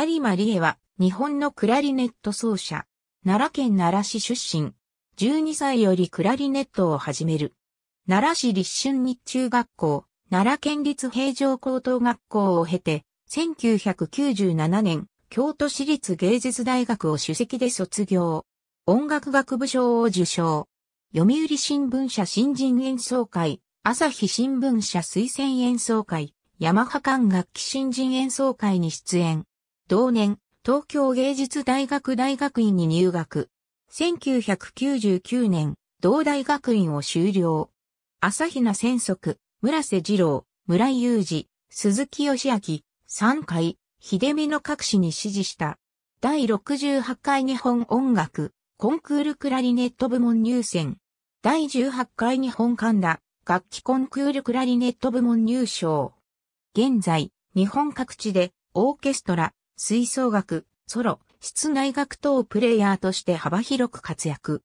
有馬理恵は日本のクラリネット奏者。奈良県奈良市出身。12歳よりクラリネットを始める。奈良市立春日中学校、奈良県立平城高等学校を経て、1997年、京都市立芸術大学を主席で卒業。音楽学部賞を受賞。読売新聞社新人演奏会、朝日新聞社推薦演奏会、ヤマハ楽器新人演奏会に出演。同年、東京芸術大学大学院に入学。1999年、同大学院を修了。朝比奈千足、村瀬二郎、村井雄二、鈴木義明、三回、秀美の各氏に支持した。第68回日本音楽、コンクールクラリネット部門入選。第18回日本神田、楽器コンクールクラリネット部門入賞。現在、日本各地で、オーケストラ、吹奏楽、ソロ、室内楽等プレイヤーとして幅広く活躍。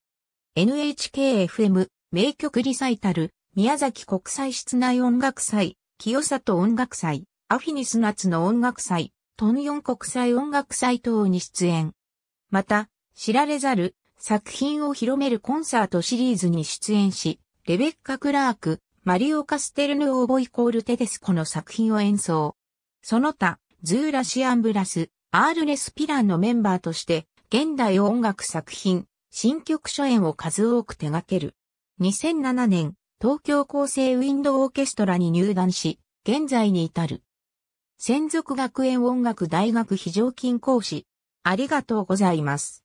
NHKFM、名曲リサイタル、宮崎国際室内音楽祭、清里音楽祭、アフィニス夏の音楽祭、トンヨン国際音楽祭等に出演。また、知られざる作品を広めるコンサートシリーズに出演し、レベッカ・クラーク、マリオ・カステルヌ・オーボイコール・テデスコの作品を演奏。その他、ズーラシアンブラス、アールネス・ピランのメンバーとして、現代音楽作品、新曲初演を数多く手掛ける。2007年、東京厚生ウィンドオーケストラに入団し、現在に至る。専属学園音楽大学非常勤講師。ありがとうございます。